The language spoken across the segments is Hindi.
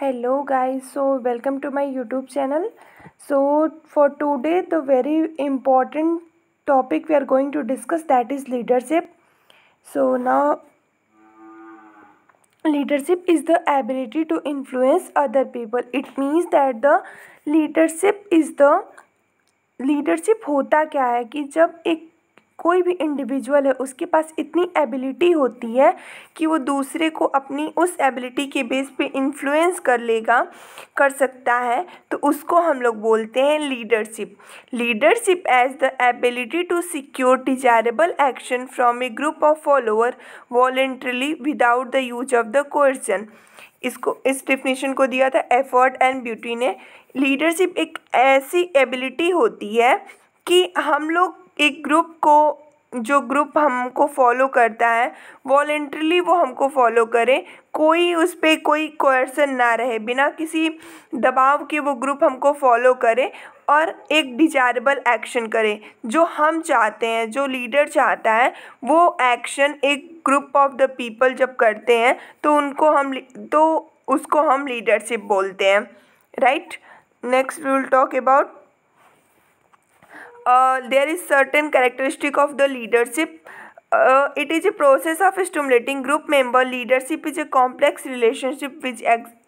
hello guys so welcome to my YouTube channel so for today the very important topic we are going to discuss that is leadership so now leadership is the ability to influence other people it means that the leadership is the leadership होता क्या है कि जब एक कोई भी इंडिविजुअल है उसके पास इतनी एबिलिटी होती है कि वो दूसरे को अपनी उस एबिलिटी के बेस पे इन्फ्लुएंस कर लेगा कर सकता है तो उसको हम लोग बोलते हैं leadership leadership as the ability to secure desirable action from a group of follower voluntarily without the use of the coercion इसको इस डिफिनेशन को दिया था एफर्ट एंड ब्यूटी ने लीडरशिप एक ऐसी एबिलिटी होती है कि हम लोग एक ग्रुप को जो ग्रुप हमको फॉलो करता है वॉलेंट्रली वो हमको फॉलो करे कोई उस पर कोई क्वेश्चन ना रहे बिना किसी दबाव के वो ग्रुप हमको फॉलो करे और एक डिजायरेबल एक्शन करे जो हम चाहते हैं जो लीडर चाहता है वो एक्शन एक ग्रुप ऑफ द पीपल जब करते हैं तो उनको हम तो उसको हम लीडरशिप बोलते हैं right next we will talk about there is certain characteristic of the leadership it is a process of stimulating group member leadership is a complex relationship which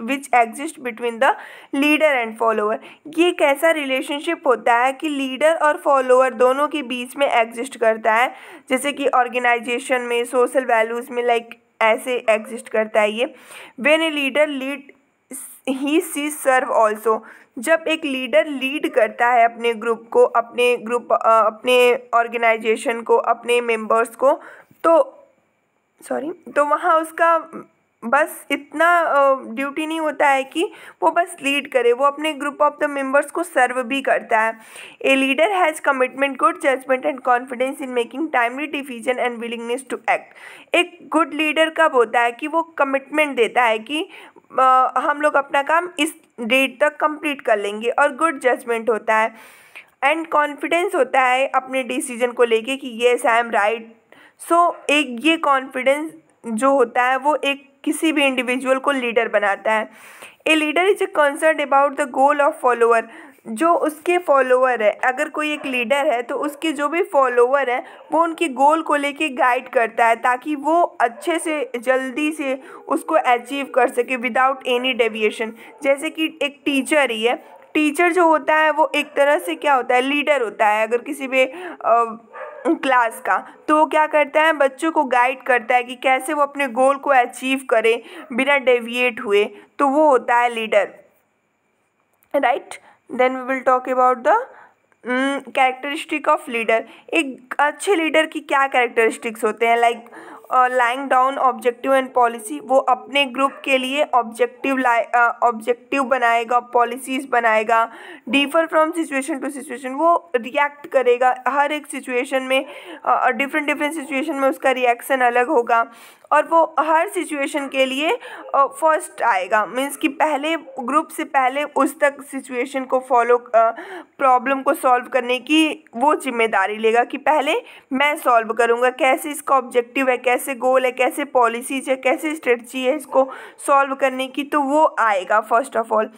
which exist between the leader and follower ये एक ऐसा रिलेशनशिप होता है कि लीडर और फॉलोअर दोनों के बीच में एग्जिस्ट करता है जैसे कि ऑर्गेनाइजेशन में सोशल वैल्यूज में लाइक like, ऐसे एग्जिस्ट करता है ये when a leader lead he see serve also जब एक लीडर लीड करता है अपने ग्रुप को अपने ग्रुप अपने ऑर्गेनाइजेशन को अपने मेंबर्स को तो सॉरी तो वहाँ उसका बस इतना ड्यूटी नहीं होता है कि वो बस लीड करे वो अपने ग्रुप ऑफ द मेंबर्स को सर्व भी करता है a leader has commitment good judgement and confidence in making timely decision and willingness to act एक गुड लीडर कब होता है कि वो कमिटमेंट देता है कि आ, हम लोग अपना काम इस डेट तक कंप्लीट कर लेंगे और गुड जजमेंट होता है एंड कॉन्फिडेंस होता है अपने डिसीजन को लेके कि yes I am right so एक ये कॉन्फिडेंस जो होता है वो एक किसी भी इंडिविजुअल को लीडर बनाता है a leader is a concern about the goal of follower जो उसके फॉलोअर है अगर कोई एक लीडर है तो उसके जो भी फॉलोअर हैं वो उनके गोल को लेके गाइड करता है ताकि वो अच्छे से जल्दी से उसको अचीव कर सके विदाउट एनी डेविएशन जैसे कि एक टीचर ही है टीचर जो होता है वो एक तरह से क्या होता है लीडर होता है अगर किसी भी क्लास का तो वो क्या करता है बच्चों को गाइड करता है कि कैसे वो अपने गोल को अचीव करे बिना डेविएट हुए तो वो होता है leader right then we will talk about the characteristic of leader एक अच्छे लीडर की क्या कैरेक्टरिस्टिक्स होते हैं like like, lying down objective and policy वो अपने ग्रुप के लिए ऑब्जेक्टिव लाए ऑब्जेक्टिव बनाएगा पॉलिसीज़ बनाएगा differ from situation to situation वो रिएक्ट करेगा हर एक सिचुएशन में डिफरेंट डिफरेंट सिचुएशन में उसका रिएक्शन अलग होगा और वो हर सिचुएशन के लिए फर्स्ट आएगा मीन्स कि पहले ग्रुप से पहले उस तक सिचुएशन को फॉलो प्रॉब्लम को सॉल्व करने की वो जिम्मेदारी लेगा कि पहले मैं सॉल्व करूँगा कैसे इसका ऑब्जेक्टिव है कैसे कैसे गोल है कैसे पॉलिसीज है कैसे स्ट्रेटजी है इसको सॉल्व करने की तो वो आएगा first of all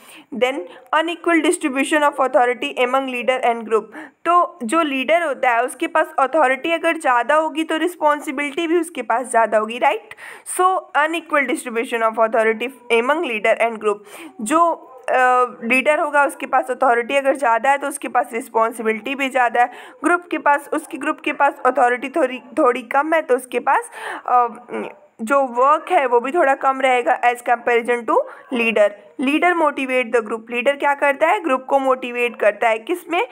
then unequal distribution of authority among leader and group तो जो लीडर होता है उसके पास अथॉरिटी अगर ज़्यादा होगी तो रिस्पॉन्सिबिलिटी भी उसके पास ज़्यादा होगी right so unequal distribution of authority among leader and group जो लीडर होगा उसके पास अथॉरिटी अगर ज़्यादा है तो उसके पास रिस्पॉन्सिबिलिटी भी ज़्यादा है ग्रुप के पास उसके ग्रुप के पास अथॉरिटी थोड़ी थोड़ी कम है तो उसके पास जो वर्क है वो भी थोड़ा कम रहेगा as comparison to leader leader motivate the group leader क्या करता है ग्रुप को मोटिवेट करता है किस में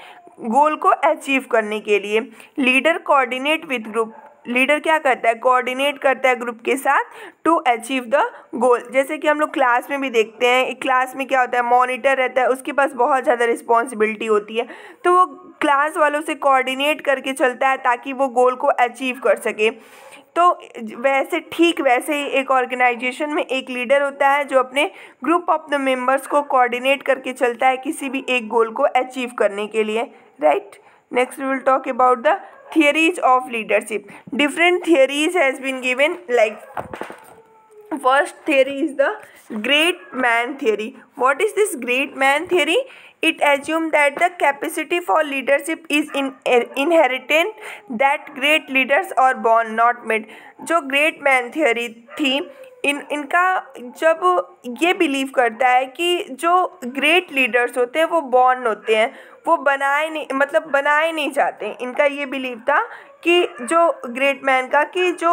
गोल को अचीव करने के लिए leader coordinate with group leader क्या करता है कोऑर्डिनेट करता है ग्रुप के साथ टू अचीव द गोल जैसे कि हम लोग क्लास में भी देखते हैं एक क्लास में क्या होता है मॉनिटर रहता है उसके पास बहुत ज़्यादा रिस्पॉन्सिबिलिटी होती है तो वो क्लास वालों से कोऑर्डिनेट करके चलता है ताकि वो गोल को अचीव कर सके तो वैसे ठीक वैसे ही एक ऑर्गेनाइजेशन में एक लीडर होता है जो अपने ग्रुप ऑफ द मेंबर्स को कोऑर्डिनेट करके चलता है किसी भी एक गोल को अचीव करने के लिए right next we will talk about the theories of leadership different theories has been given like first theory is the great man theory what is this great man theory it assumes that the capacity for leadership is in, eh, inherited that great leaders are born not made जो great man theory थी इन इनका जब ये बिलीव करता है कि जो ग्रेट लीडर्स होते हैं वो बॉर्न होते हैं वो बनाए नहीं मतलब बनाए नहीं जाते इनका ये बिलीव था कि जो ग्रेट मैन का कि जो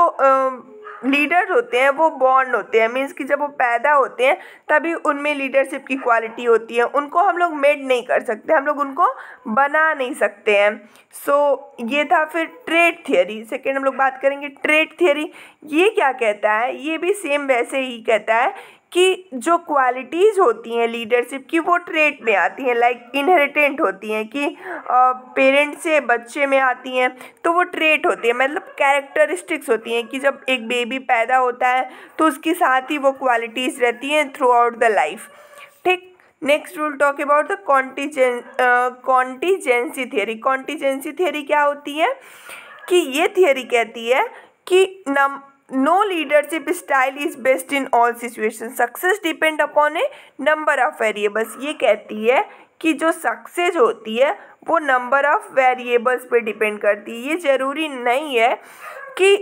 लीडर होते हैं वो बॉन्ड होते हैं मीन्स कि जब वो पैदा होते हैं तभी उनमें लीडरशिप की क्वालिटी होती है उनको हम लोग मेड नहीं कर सकते हम लोग उनको बना नहीं सकते हैं सो so, ये था फिर ट्रेड थियोरी सेकेंड हम लोग बात करेंगे ट्रेड थियोरी ये क्या कहता है ये भी सेम वैसे ही कहता है की जो क्वालिटीज़ होती हैं लीडरशिप की वो ट्रेट में आती हैं लाइक इनहेरिटेंट होती हैं कि पेरेंट्स से बच्चे में आती हैं तो वो ट्रेट होती है मतलब कैरेक्टरिस्टिक्स होती हैं कि जब एक बेबी पैदा होता है तो उसके साथ ही वो क्वालिटीज़ रहती हैं थ्रू आउट द लाइफ ठीक next we'll talk about the contingen contingency theory contingency theory क्या होती है कि ये थियरी कहती है कि नम no leadership style is best in all situation success depend upon a number of variables ये कहती है कि जो सक्सेस होती है वो नंबर ऑफ वेरिएबल्स पे डिपेंड करती है ये ज़रूरी नहीं है कि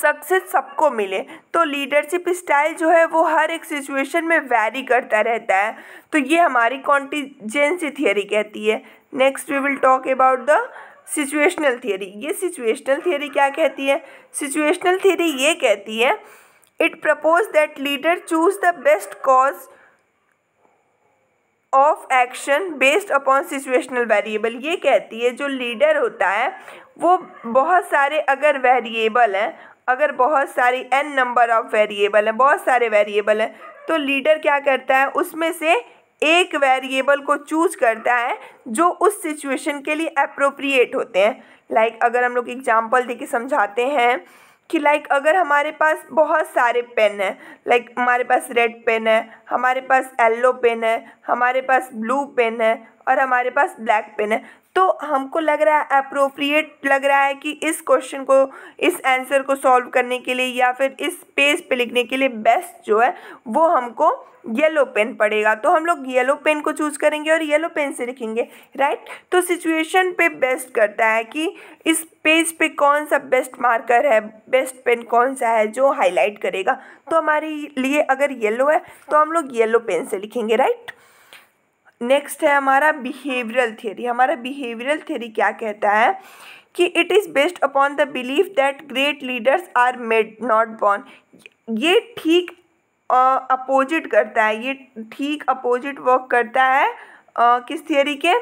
सक्सेस सबको मिले तो लीडरशिप स्टाइल जो है वो हर एक सिचुएशन में वैरी करता रहता है तो ये हमारी कॉन्टीजेंसी थियरी कहती है next we will talk about the situational theory ये सिचुएशनल थियरी क्या कहती है सिचुएशनल थियरी ये कहती है it propose that leader choose the best cause of action based upon situational variable ये कहती है जो लीडर होता है वो बहुत सारे अगर वेरिएबल हैं अगर बहुत सारी एन नंबर ऑफ वेरिएबल हैं बहुत सारे वेरिएबल हैं तो लीडर क्या करता है उसमें से एक वेरिएबल को चूज करता है जो उस सिचुएशन के लिए अप्रोप्रिएट होते हैं लाइक like, अगर हम लोग एग्जाम्पल दे के समझाते हैं कि लाइक like, अगर हमारे पास बहुत सारे पेन हैं लाइक like, हमारे पास रेड पेन है हमारे पास येल्लो पेन है हमारे पास ब्लू पेन है और हमारे पास ब्लैक पेन है तो हमको लग रहा है अप्रोप्रिएट लग रहा है कि इस क्वेश्चन को इस आंसर को सॉल्व करने के लिए या फिर इस पेज पे लिखने के लिए बेस्ट जो है वो हमको येलो पेन पड़ेगा तो हम लोग येलो पेन को चूज़ करेंगे और येलो पेन से लिखेंगे राइट तो सिचुएशन पे बेस्ट करता है कि इस पेज पे कौन सा बेस्ट मार्कर है बेस्ट पेन कौन सा है जो हाईलाइट करेगा तो हमारे लिए अगर येलो है तो हम लोग येलो पेन से लिखेंगे राइट नेक्स्ट है हमारा बिहेवियरल थियोरी हमारा बिहेवियरल थियोरी क्या कहता है कि it is based upon the belief that great leaders are made not born ये ठीक अपोजिट uh, करता है ये ठीक अपोजिट वर्क करता है uh, किस थियोरी के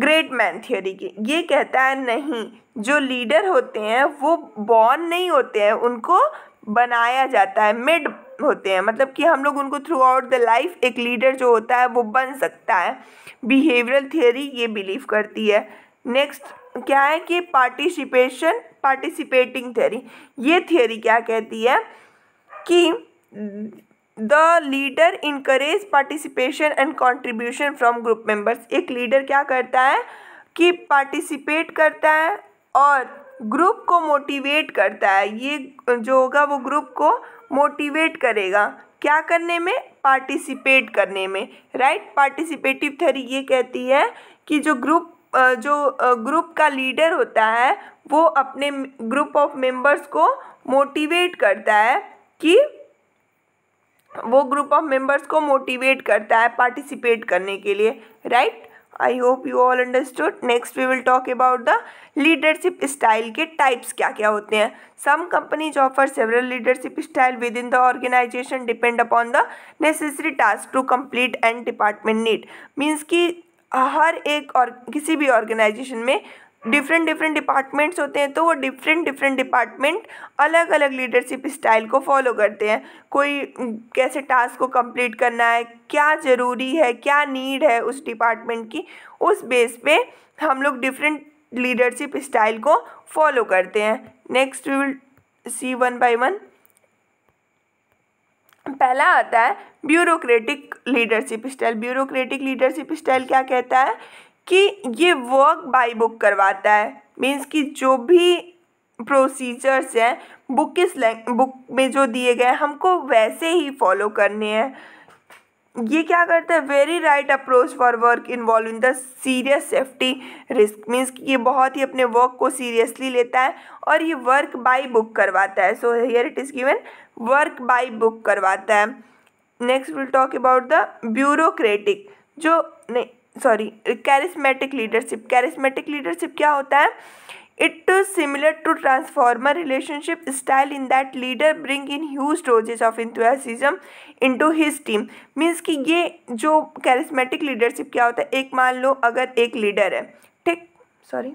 ग्रेट मैन थियोरी के ये कहता है नहीं जो लीडर होते हैं वो बॉर्न नहीं होते हैं उनको बनाया जाता है मिड होते हैं मतलब कि हम लोग उनको थ्रू आउट द लाइफ एक लीडर जो होता है वो बन सकता है बिहेवियरल थियोरी ये बिलीव करती है नेक्स्ट क्या है कि पार्टिसिपेशन पार्टिसिपेटिंग थियोरी ये थियोरी क्या कहती है कि the leader encourage participation and contribution from group members एक लीडर क्या करता है कि पार्टिसिपेट करता है और ग्रुप को मोटिवेट करता है ये जो होगा वो ग्रुप को मोटिवेट करेगा क्या करने में पार्टिसिपेट करने में राइट पार्टिसिपेटिव थ्योरी ये कहती है कि जो ग्रुप जो ग्रुप का लीडर होता है वो अपने ग्रुप ऑफ मेंबर्स को मोटिवेट करता है कि वो ग्रुप ऑफ मेंबर्स को मोटिवेट करता है पार्टिसिपेट करने के लिए right I hope you all understood next we will talk about the leadership style के टाइप्स क्या क्या होते हैं some companies offer several leadership style within the organisation depend upon the necessary task to complete and department need means की हर एक और किसी भी ऑर्गेनाइजेशन में डिफरेंट डिफरेंट डिपार्टमेंट्स होते हैं तो वो डिफरेंट डिफरेंट डिपार्टमेंट अलग अलग लीडरशिप स्टाइल को फॉलो करते हैं कोई कैसे टास्क को कंप्लीट करना है क्या ज़रूरी है क्या नीड है उस डिपार्टमेंट की उस बेस पे हम लोग डिफरेंट लीडरशिप स्टाइल को फॉलो करते हैं next we will see one by one पहला आता है bureaucratic leadership style bureaucratic leadership style क्या कहता है कि ये वर्क बाई बुक करवाता है मीन्स कि जो भी प्रोसीजर्स हैं बुक किस बुक में जो दिए गए हमको वैसे ही फॉलो करने हैं ये क्या करता है very right approach for work involve in the serious safety risk means कि ये बहुत ही अपने वर्क को सीरियसली लेता है और ये वर्क बाई बुक करवाता है so here it is given work by book करवाता है next will talk about the bureaucratic जो नहीं sorry charismatic leadership charismatic leadership क्या होता है it similar to transformer relationship style in that leader bring in huge doses of enthusiasm into his team means कि ये जो कैरिस्मेटिक लीडरशिप क्या होता है एक मान लो अगर एक लीडर है ठीक सॉरी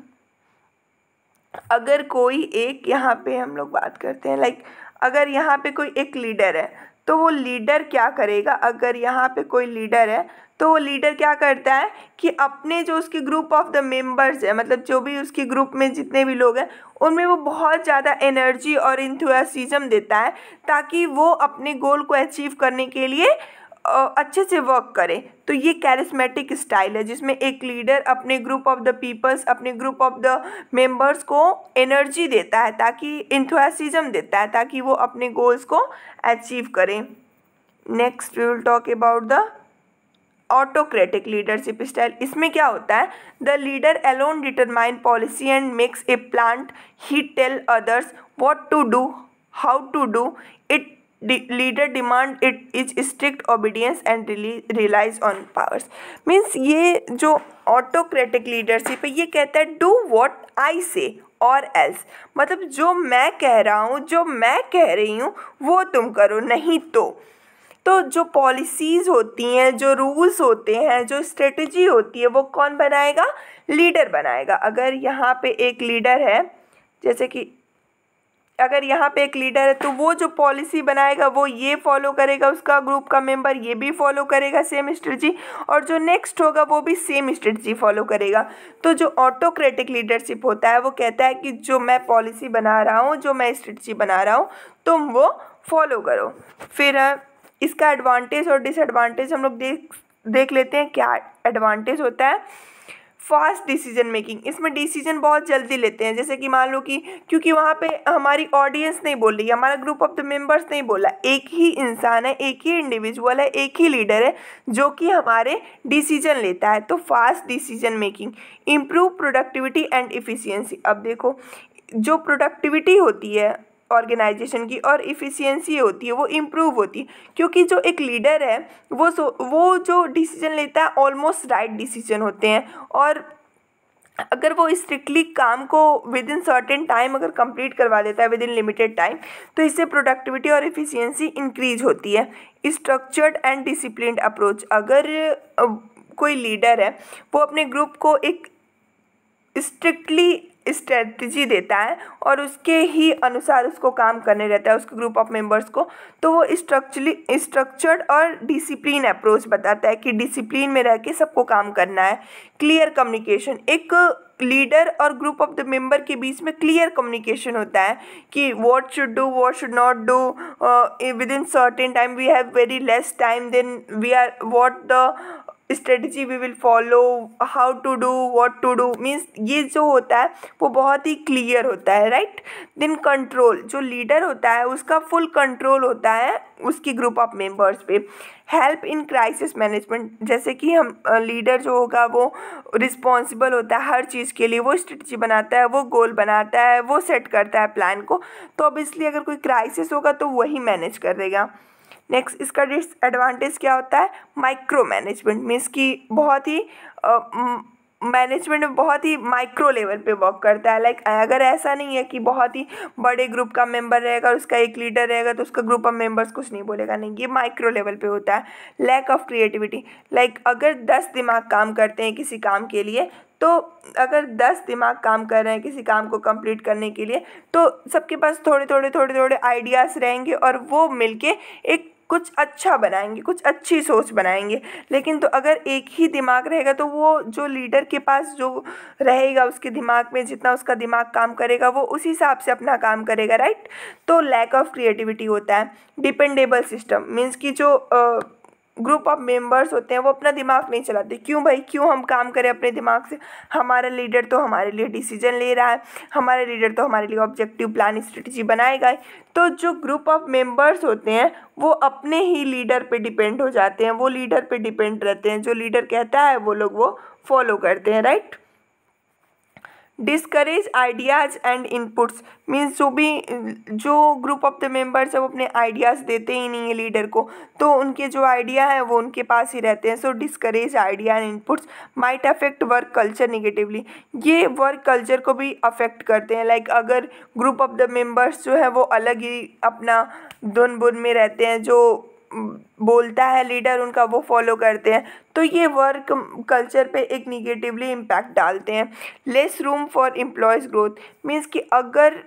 अगर कोई एक यहाँ पे हम लोग बात करते हैं लाइक like, अगर यहाँ पे कोई एक लीडर है तो वो लीडर क्या करेगा अगर यहाँ पे कोई लीडर है तो वो लीडर क्या करता है कि अपने जो उसके ग्रुप ऑफ द मेंबर्स है मतलब जो भी उसके ग्रुप में जितने भी लोग हैं उनमें वो बहुत ज़्यादा एनर्जी और इंथुआसिजम देता है ताकि वो अपने गोल को अचीव करने के लिए अच्छे से वर्क करें तो ये कैरिस्मेटिक स्टाइल है जिसमें एक लीडर अपने ग्रुप ऑफ द पीपल्स अपने ग्रुप ऑफ द मेंबर्स को एनर्जी देता है ताकि इंथोसिज्म देता है ताकि वो अपने गोल्स को अचीव करें next we will talk about the autocratic leadership style इसमें क्या होता है the leader alone determine policy and makes a plant he tell others what to do how to do leader demand it is strict obedience and relies on powers means ये जो ऑटोक्रेटिक लीडरशिप है ये कहता है डू वॉट आई से और एल्स मतलब जो मैं कह रहा हूँ जो मैं कह रही हूँ वो तुम करो नहीं तो तो जो पॉलिसीज़ होती हैं जो रूल्स होते हैं जो स्ट्रेटजी होती है वो कौन बनाएगा लीडर बनाएगा अगर यहाँ पे एक लीडर है जैसे कि अगर यहाँ पे एक लीडर है तो वो जो पॉलिसी बनाएगा वो ये फॉलो करेगा उसका ग्रुप का मेंबर ये भी फॉलो करेगा सेम स्ट्रेटजी और जो नेक्स्ट होगा वो भी सेम स्ट्रेटजी फॉलो करेगा तो जो ऑटोक्रेटिक लीडरशिप होता है वो कहता है कि जो मैं पॉलिसी बना रहा हूँ जो मैं स्ट्रेटजी बना रहा हूँ तुम वो फॉलो करो फिर इसका एडवांटेज और डिसएडवांटेज हम लोग देख देख लेते हैं क्या एडवांटेज होता है फास्ट डिसीजन मेकिंग इसमें डिसीजन बहुत जल्दी लेते हैं जैसे कि मान लो कि क्योंकि वहाँ पे हमारी ऑडियंस नहीं बोल रही हमारा ग्रुप ऑफ द मेंबर्स नहीं बोला एक ही इंसान है एक ही इंडिविजुअल है एक ही लीडर है जो कि हमारे डिसीजन लेता है तो fast decision making improve productivity and efficiency अब देखो जो प्रोडक्टिविटी होती है ऑर्गेनाइजेशन की और इफ़िशियंसी होती है वो इम्प्रूव होती है क्योंकि जो एक लीडर है वो सो वो जो डिसीजन लेता है ऑलमोस्ट राइट डिसीजन होते हैं और अगर वो स्ट्रिक्टली काम को विद इन सर्टेन टाइम अगर कंप्लीट करवा देता है विद इन लिमिटेड टाइम तो इससे प्रोडक्टिविटी और इफ़िशियंसी इंक्रीज होती है स्ट्रक्चर्ड एंड डिसिप्लिन अप्रोच अगर कोई लीडर है वो अपने ग्रुप को एक स्ट्रिक्टली स्ट्रेटजी देता है और उसके ही अनुसार उसको काम करने रहता है उसके ग्रुप ऑफ मेंबर्स को तो वो स्ट्रक्चरली स्ट्रक्चर्ड और डिसिप्लिन अप्रोच बताता है कि डिसिप्लिन में रह के सबको काम करना है क्लियर कम्युनिकेशन एक लीडर और ग्रुप ऑफ द मेंबर के बीच में क्लियर कम्युनिकेशन होता है कि what should do what should not do within certain time we have very less time then we are what the strategy we will follow how to do what to do means ये जो होता है वो बहुत ही क्लियर होता है राइट देन कंट्रोल जो लीडर होता है उसका फुल कंट्रोल होता है उसकी ग्रुप ऑफ मेंबर्स पे हेल्प इन क्राइसिस मैनेजमेंट जैसे कि हम लीडर जो होगा वो रिस्पॉन्सिबल होता है हर चीज़ के लिए वो स्ट्रेटजी बनाता है वो गोल बनाता है वो सेट करता है प्लान को तो अब इसलिए अगर कोई क्राइसिस होगा तो वही मैनेज कर देगा नेक्स्ट इसका डिसएडवांटेज क्या होता है माइक्रो मैनेजमेंट मीन्स कि बहुत ही मैनेजमेंट में बहुत ही माइक्रो लेवल पे वर्क करता है लाइक अगर ऐसा नहीं है कि बहुत ही बड़े ग्रुप का मेंबर रहेगा उसका एक लीडर रहेगा तो उसका ग्रुप ऑफ मेंबर्स कुछ नहीं बोलेगा नहीं ये माइक्रो लेवल पे होता है लैक ऑफ क्रिएटिविटी लाइक अगर दस दिमाग काम करते हैं किसी काम के लिए तो अगर दस दिमाग काम कर रहे हैं किसी काम को कंप्लीट करने के लिए तो सबके पास थोड़े थोड़े थोड़े थोड़े आइडियाज़ रहेंगे और वो मिलके एक कुछ अच्छा बनाएंगे कुछ अच्छी सोच बनाएंगे लेकिन तो अगर एक ही दिमाग रहेगा तो वो जो लीडर के पास जो रहेगा उसके दिमाग में जितना उसका दिमाग काम करेगा वो उसी हिसाब से अपना काम करेगा राइट तो लैक ऑफ क्रिएटिविटी होता है डिपेंडेबल सिस्टम मीन्स कि जो आ, ग्रुप ऑफ मेंबर्स होते हैं वो अपना दिमाग नहीं चलाते क्यों भाई क्यों हम काम करें अपने दिमाग से हमारा लीडर तो हमारे लिए डिसीजन ले रहा है हमारा लीडर तो हमारे लिए ऑब्जेक्टिव प्लान स्ट्रेटजी बनाएगा तो जो ग्रुप ऑफ मेंबर्स होते हैं वो अपने ही लीडर पे डिपेंड हो जाते हैं वो लीडर पे डिपेंड रहते हैं जो लीडर कहता है वो लोग वो फॉलो करते हैं right discourage ideas and inputs means जो भी जो ग्रुप ऑफ द मेम्बर्स है वो अपने आइडियाज़ देते ही नहीं है लीडर को तो उनके जो आइडिया है वो उनके पास ही रहते हैं so discourage idea and inputs might affect work culture negatively ये वर्क कल्चर को भी अफेक्ट करते हैं लाइक like अगर ग्रुप ऑफ द मेम्बर्स जो है वो अलग ही अपना धुन बुन में रहते हैं जो बोलता है लीडर उनका वो फॉलो करते हैं तो ये वर्क कल्चर पे एक निगेटिवली इम्पैक्ट डालते हैं less room for employees growth means कि अगर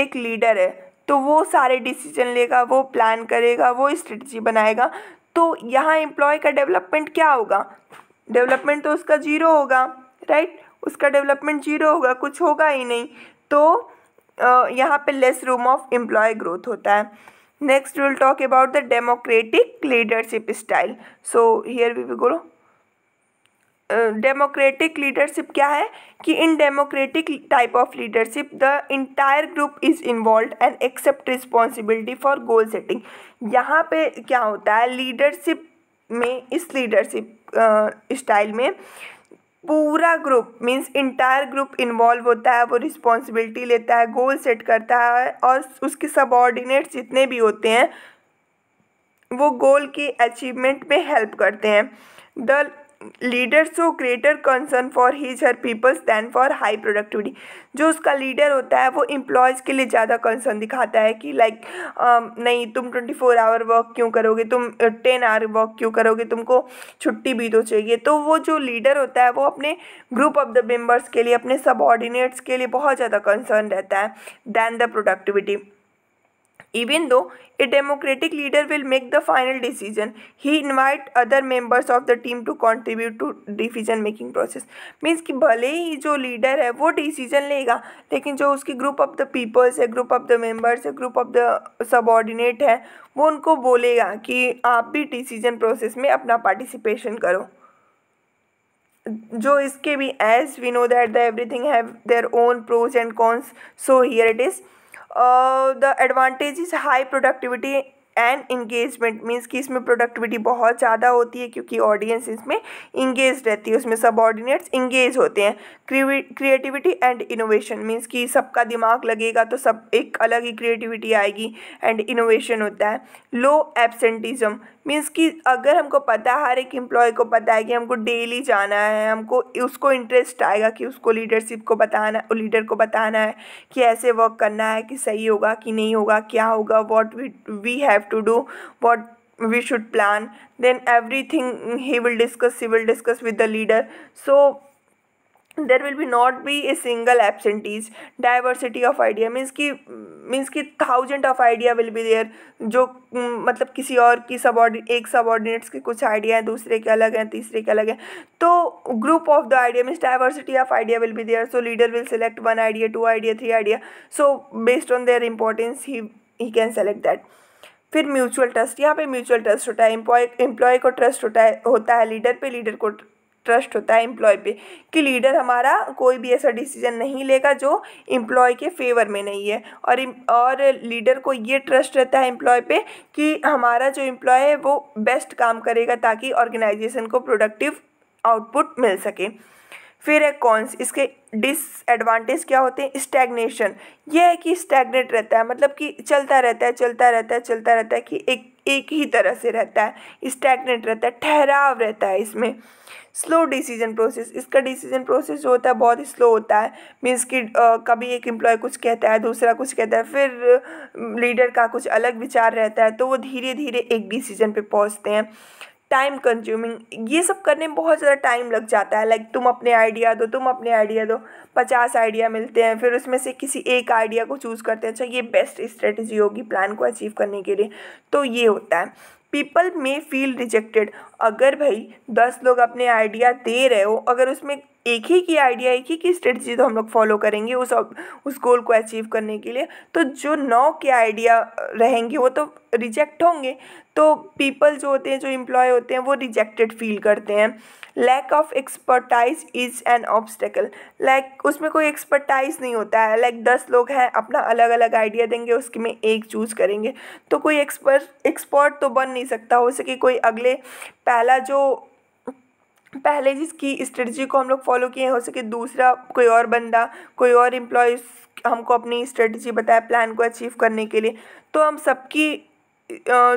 एक लीडर है तो वो सारे डिसीजन लेगा वो प्लान करेगा वो स्ट्रेटजी बनाएगा तो यहाँ एम्प्लॉय का डेवलपमेंट क्या होगा डेवलपमेंट तो उसका जीरो होगा राइट उसका डेवलपमेंट जीरो होगा कुछ होगा ही नहीं तो यहाँ पे less room of employ growth होता है next will talk talk about the democratic leadership style so here we will go democratic leadership uh, क्या है कि in democratic type of leadership the entire group is involve and accept responsibility for goal setting यहाँ पे क्या होता है लीडरशिप में इस लीडरशिप स्टाइल uh, में पूरा group means entire group involve होता है वो रिस्पॉन्सिबिलिटी लेता है गोल सेट करता है और उसके सबॉर्डिनेट्स जितने भी होते हैं वो गोल की अचीवमेंट में हेल्प करते हैं the leader so greater concern for his her peoples than for high productivity जो उसका लीडर होता है वो एम्प्लॉयज़ के लिए ज़्यादा कंसर्न दिखाता है कि लाइक um, नहीं तुम ट्वेंटी फोर आवर वर्क क्यों करोगे तुम टेन आवर वर्क क्यों करोगे तुमको छुट्टी भी तो चाहिए तो वो जो लीडर होता है वो अपने ग्रुप ऑफ द मेम्बर्स के लिए अपने सबॉर्डिनेट्स के लिए बहुत ज़्यादा कंसर्न रहता है then the productivity even though a democratic leader will make the final decision, he invite other members of the team to contribute to decision making process means कि भले ही जो लीडर है वो डिसीजन लेगा लेकिन जो उसकी ग्रुप ऑफ द पीपल्स है ग्रुप ऑफ द मेंबर्स है ग्रुप ऑफ द सबॉर्डिनेट है वो उनको बोलेगा कि आप भी डिसीजन प्रोसेस में अपना पार्टिसिपेशन करो जो इसके भी as we know that the everything have their own pros and cons so here it is uh, the advantage is high productivity and engagement means कि इसमें प्रोडक्टिविटी बहुत ज़्यादा होती है क्योंकि ऑडियंस इसमें इंगेज रहती है उसमें सब ऑर्डिनेट्स इंगेज होते हैं क्रिएटिविटी एंड इनोवेशन मीन्स कि सबका दिमाग लगेगा तो सब एक अलग ही क्रिएटिविटी आएगी एंड इनोवेशन होता है लो एबसेंटिज्म मीन्स कि अगर हमको पता है हर एक एम्प्लॉय को पता है कि हमको डेली जाना है हमको उसको इंटरेस्ट आएगा कि उसको लीडरशिप को बताना लीडर को बताना है कि ऐसे वर्क करना है कि सही होगा कि नहीं होगा क्या होगा what we have have to do what we should plan then everything he will discuss he will discuss with the leader so there will be not be a single absentees diversity of idea means ki means ki thousand of idea will be there जो मतलब किसी और की सबॉर्डिन एक सबॉर्डिनेट्स के कुछ आइडिया हैं दूसरे के अलग हैं तीसरे के अलग हैं तो group of the idea means diversity of idea will be there so leader will select one idea two idea three idea so based on their importance he he can select that फिर म्यूचुअल ट्रस्ट यहाँ पे म्यूचुअल ट्रस्ट होता है एम्प्लॉय एम्प्लॉय को ट्रस्ट होता है होता है लीडर पे लीडर को ट्रस्ट होता है एम्प्लॉय पे कि लीडर हमारा कोई भी ऐसा डिसीजन नहीं लेगा जो एम्प्लॉय के फेवर में नहीं है और और लीडर को ये ट्रस्ट रहता है एम्प्लॉय पे कि हमारा जो एम्प्लॉय है वो बेस्ट काम करेगा ताकि ऑर्गेनाइजेशन को प्रोडक्टिव आउटपुट मिल सके फिर है कॉन्स इसके डिसएडवांटेज क्या होते हैं स्टैग्नेशन ये है कि स्टैग्नेट रहता है मतलब कि चलता रहता है चलता रहता है चलता रहता है कि एक एक ही तरह से रहता है स्टैग्नेट रहता है ठहराव रहता है इसमें स्लो डिसीजन प्रोसेस इसका डिसीजन प्रोसेस जो होता है बहुत ही स्लो होता है मीन्स कि कभी एक एम्प्लॉय कुछ कहता है दूसरा कुछ कहता है फिर लीडर का कुछ अलग विचार रहता है तो वो धीरे धीरे एक डिसीजन पे पहुंचते हैं टाइम कंज्यूमिंग ये सब करने में बहुत ज़्यादा टाइम लग जाता है लाइक तुम अपने आइडिया दो तुम अपने आइडिया दो पचास आइडिया मिलते हैं फिर उसमें से किसी एक आइडिया को चूज़ करते हैं अच्छा ये बेस्ट स्ट्रेटजी होगी प्लान को अचीव करने के लिए तो ये होता है पीपल मे फील रिजेक्टेड अगर भाई दस लोग अपने आइडिया दे रहे हो अगर उसमें एक ही की आइडिया एक ही की स्ट्रेटजी तो हम लोग फॉलो करेंगे उस उस गोल को अचीव करने के लिए तो जो नौ के आइडिया रहेंगे वो तो रिजेक्ट होंगे तो पीपल जो होते हैं जो इम्प्लॉय होते हैं वो रिजेक्टेड फील करते हैं lack of expertise is an obstacle like उसमें कोई एक्सपर्टाइज नहीं होता है लाइक like, दस लोग हैं अपना अलग अलग आइडिया देंगे उसके में एक चूज़ करेंगे तो कोई एक्सपर्ट एक्सपर्ट तो बन नहीं सकता हो सके कोई अगले पहला जो पहले जिसकी स्ट्रेटजी को हम लोग फॉलो किए हो सके दूसरा कोई और बंदा कोई और एम्प्लॉयज़ हमको अपनी स्ट्रेटजी बताए प्लान को अचीव करने के लिए तो हम सबकी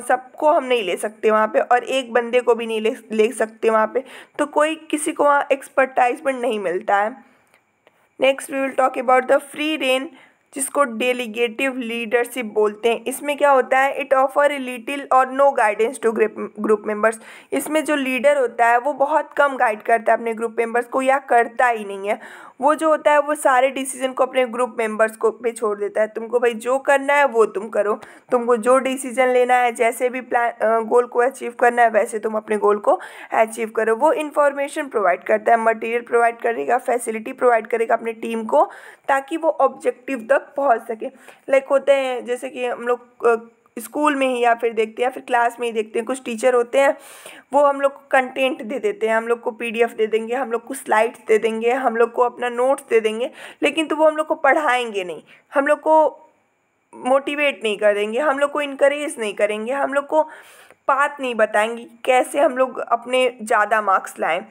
सबको हम नहीं ले सकते वहाँ पे और एक बंदे को भी नहीं ले ले सकते वहाँ पे तो कोई किसी को वहाँ एक्सपर्टाइजमेंट नहीं मिलता है next we will talk about the free rein जिसको डेलीगेटिव लीडरशिप बोलते हैं इसमें क्या होता है इट ऑफर ए लिटिल और no guidance to group members इसमें जो लीडर होता है वो बहुत कम गाइड करता है अपने ग्रुप मेम्बर्स को या करता ही नहीं है वो जो होता है वो सारे डिसीजन को अपने ग्रुप मेंबर्स को पे छोड़ देता है तुमको भाई जो करना है वो तुम करो तुमको जो डिसीजन लेना है जैसे भी प्लान गोल को अचीव करना है वैसे तुम अपने गोल को अचीव करो वो इन्फॉर्मेशन प्रोवाइड करता है मटेरियल प्रोवाइड करेगा फैसिलिटी प्रोवाइड करेगा अपने टीम को ताकि वो ऑब्जेक्टिव तक पहुँच सके लाइक होते हैं जैसे कि हम लोग स्कूल में ही या फिर देखते हैं या फिर क्लास में ही देखते हैं कुछ टीचर होते हैं वो हम लोग को कंटेंट दे देते हैं हम लोग को पीडीएफ दे देंगे हम लोग को स्लाइड्स दे देंगे हम लोग को अपना नोट्स दे देंगे लेकिन तो वो हम लोग को पढ़ाएंगे नहीं हम लोग को मोटिवेट नहीं करेंगे हम लोग को इनक्रेज नहीं करेंगे हम लोग को बात नहीं बताएंगी कैसे हम लोग अपने ज़्यादा मार्क्स लाएं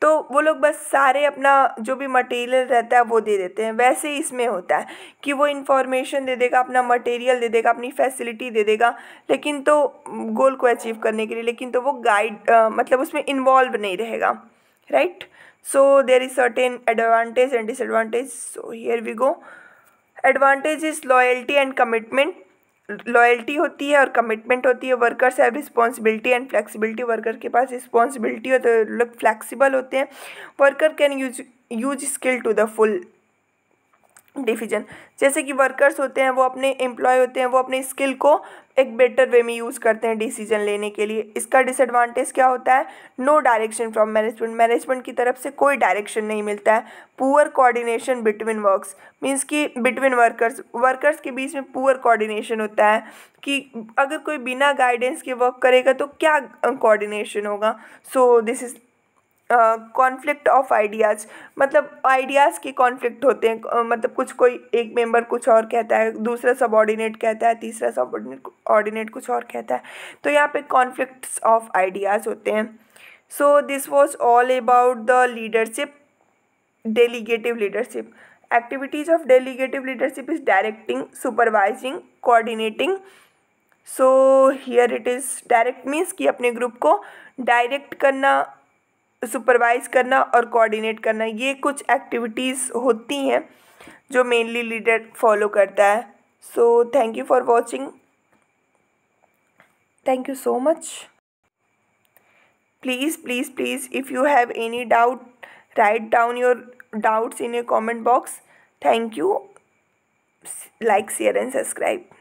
तो वो लोग बस सारे अपना जो भी मटेरियल रहता है वो दे देते हैं वैसे ही इसमें होता है कि वो इन्फॉर्मेशन दे देगा अपना मटेरियल दे देगा अपनी फैसिलिटी दे देगा लेकिन तो गोल को अचीव करने के लिए लेकिन तो वो गाइड मतलब उसमें इन्वॉल्व नहीं रहेगा right so there is certain advantage and disadvantage so here we go advantage is loyalty and commitment loyalty होती है और कमिटमेंट होती है workers have responsibility and flexibility worker के पास रिस्पॉन्सिबिलिटी होती है लोग फ्लैक्सीबल होते हैं worker can use use skill to the full division जैसे कि वर्कर्स होते हैं वो अपने एम्प्लॉय होते हैं वो अपने स्किल को एक बेटर वे में यूज़ करते हैं डिसीजन लेने के लिए इसका डिसएडवांटेज क्या होता है no direction from management management की तरफ से कोई डायरेक्शन नहीं मिलता है poor coordination between works means कि बिटवीन वर्कर्स वर्कर्स के बीच में पुअर कोऑर्डिनेशन होता है कि अगर कोई बिना गाइडेंस के वर्क करेगा तो क्या कोऑर्डिनेशन होगा so this is conflict of ideas मतलब आइडियाज़ के कॉन्फ्लिक्ट होते हैं मतलब कुछ कोई एक मेंबर कुछ और कहता है दूसरा सब ऑर्डिनेट कहता है तीसरा सब ऑर्डिनेट कुछ और कहता है तो यहाँ पे कॉन्फ्लिक्ट ऑफ आइडियाज़ होते हैं so this was all about the leadership delegative leadership activities of delegative leadership is directing supervising coordinating so here it is direct means कि अपने ग्रुप को डायरेक्ट करना सुपरवाइज़ करना और कोऑर्डिनेट करना ये कुछ एक्टिविटीज़ होती हैं जो मेनली लीडर फॉलो करता है so thank you for watching thank you so much please please please if you have any doubt write down your doubts in your comment box thank you like share and subscribe